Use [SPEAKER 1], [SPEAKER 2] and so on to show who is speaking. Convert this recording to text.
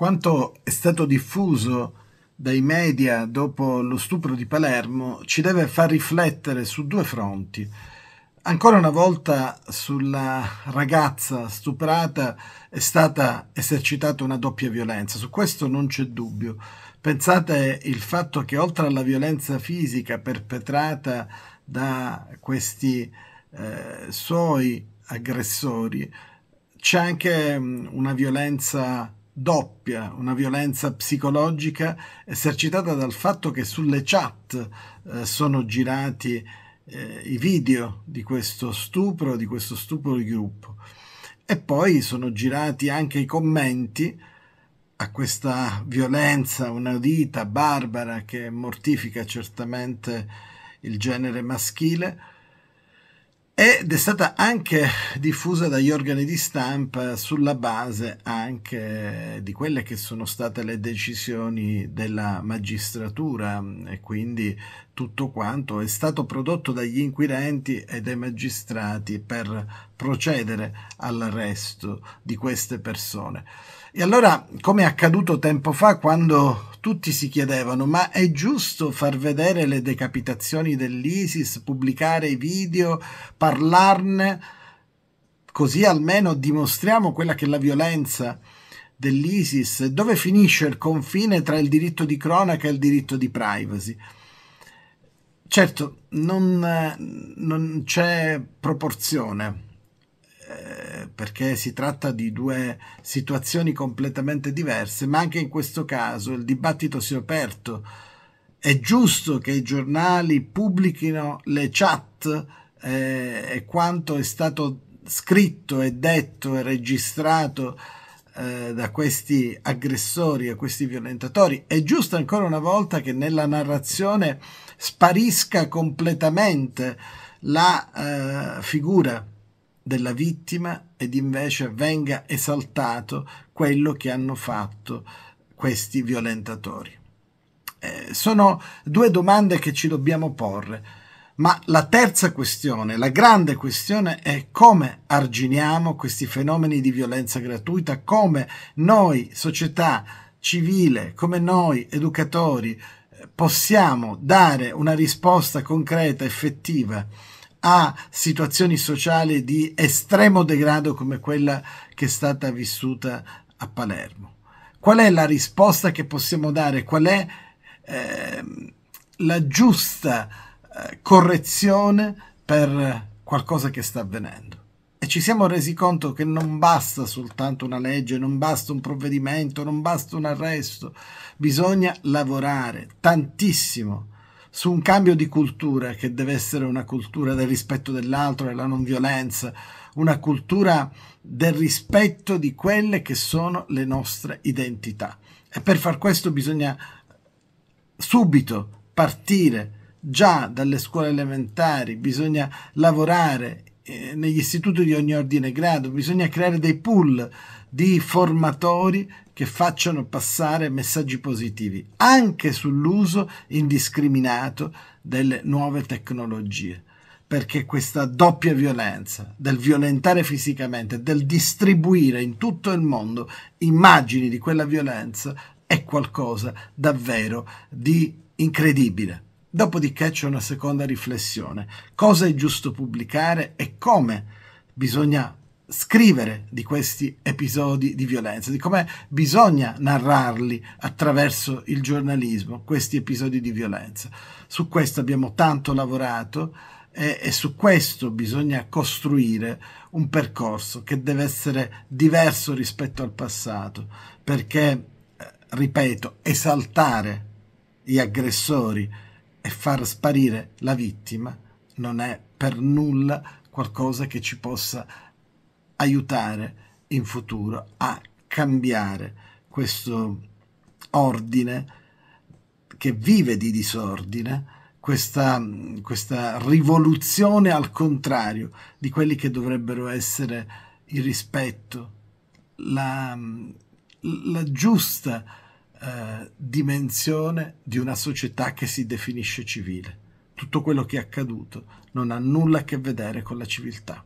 [SPEAKER 1] Quanto è stato diffuso dai media dopo lo stupro di Palermo ci deve far riflettere su due fronti. Ancora una volta sulla ragazza stuprata è stata esercitata una doppia violenza, su questo non c'è dubbio. Pensate il fatto che oltre alla violenza fisica perpetrata da questi eh, suoi aggressori, c'è anche una violenza doppia, una violenza psicologica esercitata dal fatto che sulle chat eh, sono girati eh, i video di questo stupro, di questo stupro di gruppo. E poi sono girati anche i commenti a questa violenza inaudita, barbara, che mortifica certamente il genere maschile, ed è stata anche diffusa dagli organi di stampa sulla base anche di quelle che sono state le decisioni della magistratura e quindi tutto quanto è stato prodotto dagli inquirenti e dai magistrati per procedere all'arresto di queste persone. E allora, come è accaduto tempo fa, quando tutti si chiedevano, ma è giusto far vedere le decapitazioni dell'ISIS, pubblicare i video, parlarne, così almeno dimostriamo quella che è la violenza dell'ISIS, dove finisce il confine tra il diritto di cronaca e il diritto di privacy. Certo, non, non c'è proporzione perché si tratta di due situazioni completamente diverse, ma anche in questo caso il dibattito si è aperto. È giusto che i giornali pubblichino le chat eh, e quanto è stato scritto e detto e registrato eh, da questi aggressori e questi violentatori. È giusto ancora una volta che nella narrazione sparisca completamente la eh, figura della vittima ed invece venga esaltato quello che hanno fatto questi violentatori. Eh, sono due domande che ci dobbiamo porre, ma la terza questione, la grande questione è come arginiamo questi fenomeni di violenza gratuita, come noi, società civile, come noi, educatori, eh, possiamo dare una risposta concreta, effettiva a situazioni sociali di estremo degrado come quella che è stata vissuta a Palermo. Qual è la risposta che possiamo dare? Qual è eh, la giusta eh, correzione per qualcosa che sta avvenendo? E ci siamo resi conto che non basta soltanto una legge, non basta un provvedimento, non basta un arresto, bisogna lavorare tantissimo su un cambio di cultura che deve essere una cultura del rispetto dell'altro, della non violenza, una cultura del rispetto di quelle che sono le nostre identità. E per far questo bisogna subito partire già dalle scuole elementari, bisogna lavorare eh, negli istituti di ogni ordine e grado, bisogna creare dei pool di formatori che facciano passare messaggi positivi anche sull'uso indiscriminato delle nuove tecnologie perché questa doppia violenza del violentare fisicamente, del distribuire in tutto il mondo immagini di quella violenza è qualcosa davvero di incredibile. Dopodiché c'è una seconda riflessione. Cosa è giusto pubblicare e come bisogna scrivere di questi episodi di violenza, di come bisogna narrarli attraverso il giornalismo, questi episodi di violenza. Su questo abbiamo tanto lavorato e, e su questo bisogna costruire un percorso che deve essere diverso rispetto al passato, perché, eh, ripeto, esaltare gli aggressori e far sparire la vittima non è per nulla qualcosa che ci possa aiutare in futuro a cambiare questo ordine che vive di disordine, questa, questa rivoluzione al contrario di quelli che dovrebbero essere il rispetto, la, la giusta eh, dimensione di una società che si definisce civile. Tutto quello che è accaduto non ha nulla a che vedere con la civiltà.